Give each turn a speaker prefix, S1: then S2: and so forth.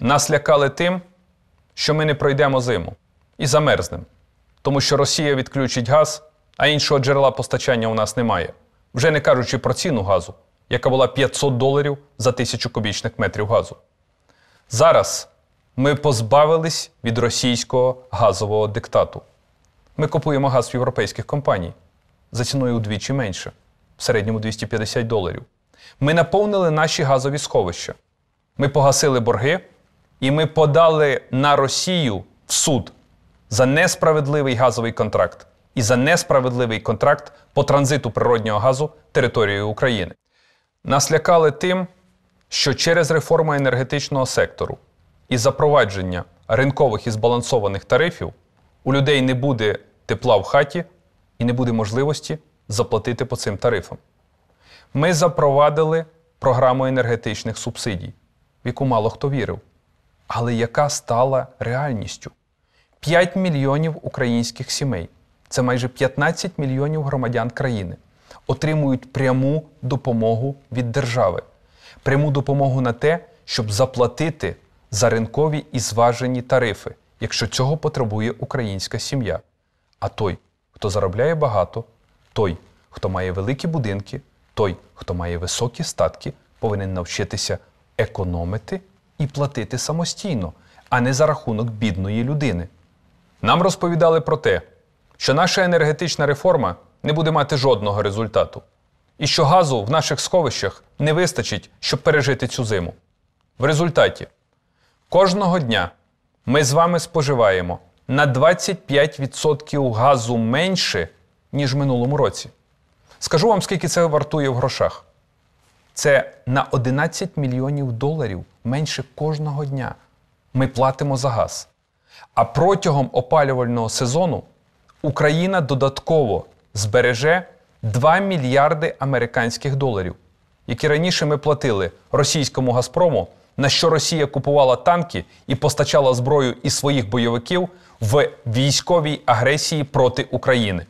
S1: Нас лякали тим, що ми не пройдемо зиму і замерзнемо, тому що Росія відключить газ, а іншого джерела постачання у нас немає, вже не кажучи про ціну газу, яка була 500 доларів за тисячу кубічних метрів газу. Зараз ми позбавились від російського газового диктату. Ми купуємо газ в європейських компаній за ціною удвічі менше, в середньому 250 доларів. Ми наповнили наші газові сховища. Ми погасили борги і ми подали на Росію в суд за несправедливий газовий контракт і за несправедливий контракт по транзиту природнього газу територією України. Нас лякали тим, що через реформу енергетичного сектору і запровадження ринкових і збалансованих тарифів у людей не буде тепла в хаті і не буде можливості заплатити по цим тарифам. Ми запровадили програму енергетичних субсидій, в яку мало хто вірив але яка стала реальністю. 5 мільйонів українських сімей це майже 15 мільйонів громадян країни, отримують пряму допомогу від держави, пряму допомогу на те, щоб заплатити за ринкові і зважені тарифи, якщо цього потребує українська сім'я. А той, хто заробляє багато, той, хто має великі будинки, той, хто має високі статки, повинен навчитися економити і платити самостійно, а не за рахунок бідної людини. Нам розповідали про те, що наша енергетична реформа не буде мати жодного результату, і що газу в наших сховищах не вистачить, щоб пережити цю зиму. В результаті кожного дня ми з вами споживаємо на 25% газу менше, ніж в минулому році. Скажу вам, скільки це вартує в грошах. Це на 11 мільйонів доларів менше кожного дня ми платимо за газ. А протягом опалювального сезону Україна додатково збереже 2 мільярди американських доларів, які раніше ми платили російському Газпрому, на що Росія купувала танки і постачала зброю і своїх бойовиків в військовій агресії проти України.